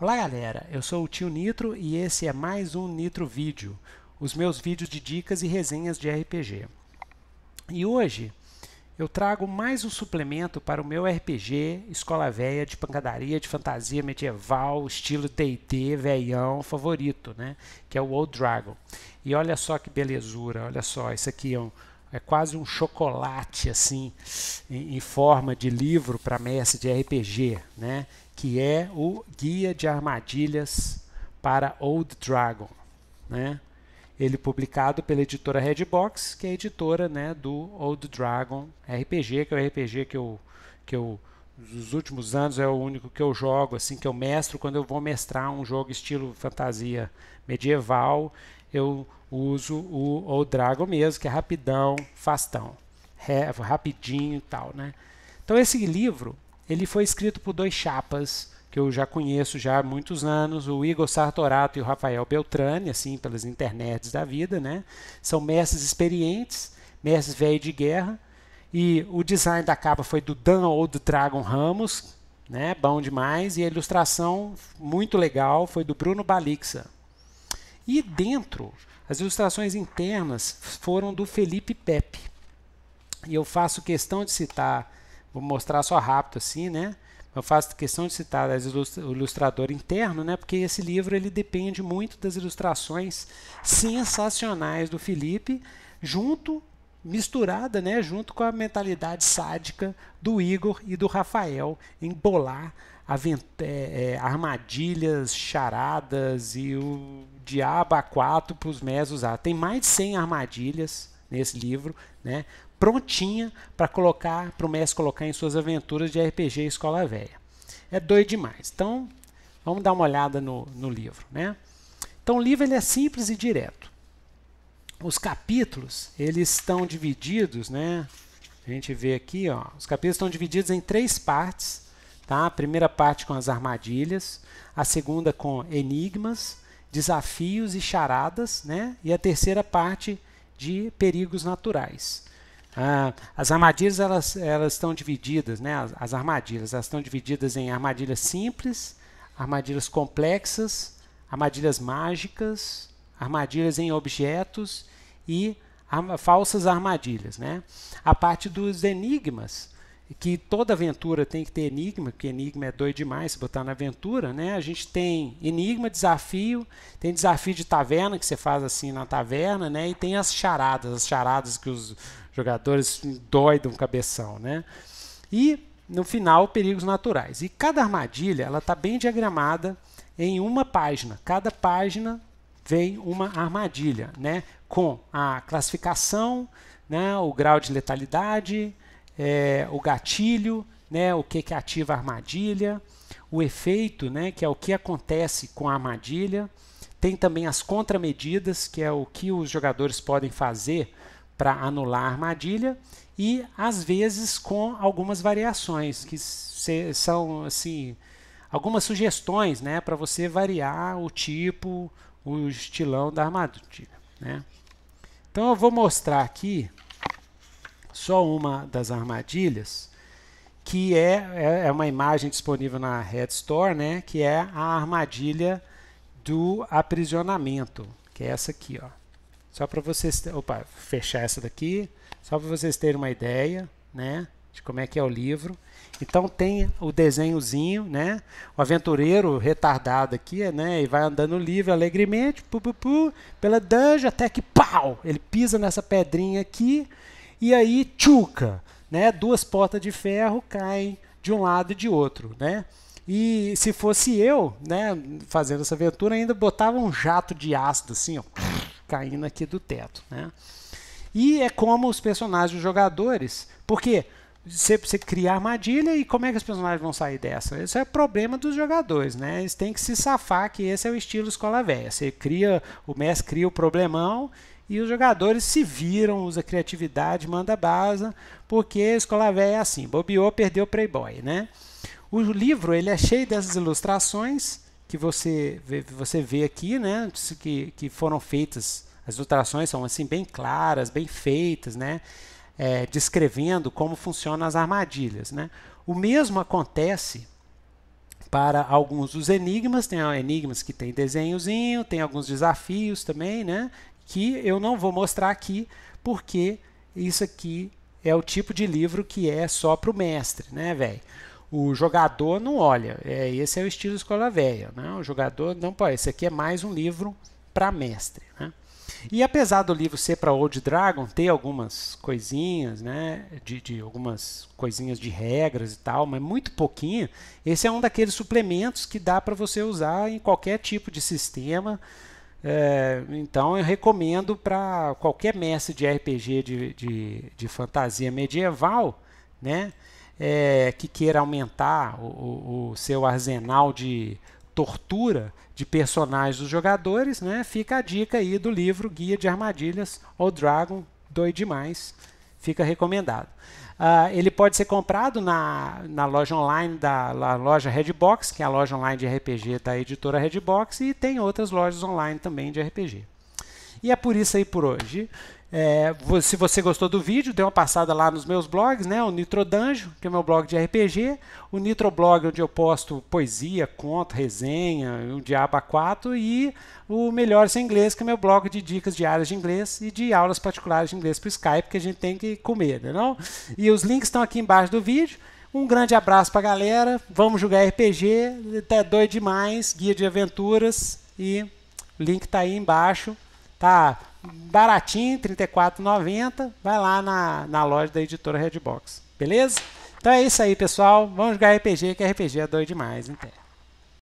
Olá galera, eu sou o tio Nitro e esse é mais um Nitro Vídeo, os meus vídeos de dicas e resenhas de RPG. E hoje eu trago mais um suplemento para o meu RPG Escola Véia de Pancadaria de Fantasia Medieval, estilo TT veião favorito, né? Que é o Old Dragon. E olha só que belezura, olha só, isso aqui é um é quase um chocolate assim em, em forma de livro para mestre de RPG, né? Que é o Guia de Armadilhas para Old Dragon, né? Ele publicado pela editora Redbox, que é a editora, né, do Old Dragon RPG, que é o RPG que eu que eu nos últimos anos é o único que eu jogo, assim, que eu mestro quando eu vou mestrar um jogo estilo fantasia medieval eu uso o o Drago mesmo, que é rapidão, fastão, é, rapidinho e tal, né? Então esse livro, ele foi escrito por dois chapas que eu já conheço já há muitos anos, o Igor Sartorato e o Rafael Beltrani, assim, pelas internets da vida, né? São mestres experientes, mestres velhos de guerra, e o design da capa foi do Dan ou do Dragon Ramos, né? Bom demais, e a ilustração muito legal foi do Bruno Balixa. E dentro, as ilustrações internas foram do Felipe Pepe. E eu faço questão de citar, vou mostrar só rápido assim, né? Eu faço questão de citar as ilustra, o ilustrador interno, né? Porque esse livro ele depende muito das ilustrações sensacionais do Felipe, junto misturada, né, junto com a mentalidade sádica do Igor e do Rafael em bolar é, é, armadilhas, charadas e o diabo a quatro para os mesos. usar. Tem mais de 100 armadilhas nesse livro, né, prontinha para colocar, para o mes colocar em suas aventuras de RPG Escola Velha. É doido demais. Então, vamos dar uma olhada no, no livro, né? Então, o livro ele é simples e direto os capítulos, eles estão divididos, né? A gente vê aqui, ó, os capítulos estão divididos em três partes, tá? A primeira parte com as armadilhas, a segunda com enigmas, desafios e charadas, né? E a terceira parte de perigos naturais. Ah, as armadilhas elas, elas estão divididas, né? As, as armadilhas elas estão divididas em armadilhas simples, armadilhas complexas, armadilhas mágicas, armadilhas em objetos e falsas armadilhas. Né? A parte dos enigmas, que toda aventura tem que ter enigma, porque enigma é doido demais se botar na aventura, né? A gente tem enigma, desafio, tem desafio de taverna, que você faz assim na taverna, né? E tem as charadas, as charadas que os jogadores doidam o cabeção, né? E, no final, perigos naturais. E cada armadilha, ela está bem diagramada em uma página. Cada página vem uma armadilha, né? Com a classificação, né? o grau de letalidade, é, o gatilho, né? o que, que ativa a armadilha, o efeito, né? que é o que acontece com a armadilha. Tem também as contramedidas, que é o que os jogadores podem fazer para anular a armadilha e às vezes com algumas variações que se, são assim algumas sugestões, né, para você variar o tipo o estilão da armadilha. Né? Então eu vou mostrar aqui só uma das armadilhas, que é, é, é uma imagem disponível na Red Store, né? que é a armadilha do aprisionamento, que é essa aqui. Ó. Só para vocês... Opa, fechar essa daqui. Só para vocês terem uma ideia. Né? de como é que é o livro. Então tem o desenhozinho, né? O aventureiro retardado aqui, né? E vai andando livre alegremente, pu, pu, pu, pela dungeon, até que pau! Ele pisa nessa pedrinha aqui e aí tchuca, né? Duas portas de ferro caem de um lado e de outro, né? E se fosse eu, né, fazendo essa aventura, ainda botava um jato de ácido assim, ó, caindo aqui do teto, né? E é como os personagens, os jogadores, porque você, você criar armadilha e como é que os personagens vão sair dessa? Esse é problema dos jogadores, né? Eles têm que se safar que esse é o estilo escola velha. Você cria, o mestre cria o problemão e os jogadores se viram, usa criatividade, manda base, porque a escola velha é assim, bobeou, perdeu o playboy, né? O livro, ele é cheio dessas ilustrações que você vê, você vê aqui, né? Que, que foram feitas, as ilustrações são assim bem claras, bem feitas, né? é, descrevendo como funcionam as armadilhas. Né? O mesmo acontece para alguns dos enigmas, tem enigmas que tem desenhozinho, tem alguns desafios também, né? que eu não vou mostrar aqui, porque isso aqui é o tipo de livro que é só para o mestre, né, velho? O jogador não olha, é, esse é o estilo escola velha, né? O jogador não pode, esse aqui é mais um livro para mestre. E apesar do livro ser para Old Dragon, ter algumas coisinhas, né, de, de, algumas coisinhas de regras e tal, mas muito pouquinho, esse é um daqueles suplementos que dá para você usar em qualquer tipo de sistema. É, então eu recomendo para qualquer mestre de RPG de, de, de fantasia medieval, né, é, que queira aumentar o, o, o seu arsenal de tortura de personagens dos jogadores, né? Fica a dica aí do livro Guia de Armadilhas ou Dragon, doido demais, fica recomendado. Uh, ele pode ser comprado na, na loja online da loja Redbox, que é a loja online de RPG da editora Redbox, e tem outras lojas online também de RPG. E é por isso aí por hoje. É, se você gostou do vídeo, dê uma passada lá nos meus blogs, né? O Nitrodanjo, que é meu blog de RPG, o Nitroblog, onde eu posto poesia, conto, resenha, o Diabo Diaba 4 e o Melhor em Inglês, que é meu blog de dicas diárias de inglês e de aulas particulares de inglês para Skype, que a gente tem que comer, né? Não? E os links estão aqui embaixo do vídeo. Um grande abraço para a galera. Vamos jogar RPG, tá doido demais, guia de aventuras e o link tá aí embaixo. Tá baratinho, 34,90. Vai lá na, na loja da editora Redbox. Beleza? Então é isso aí, pessoal. Vamos jogar RPG, que RPG é doido demais, entende?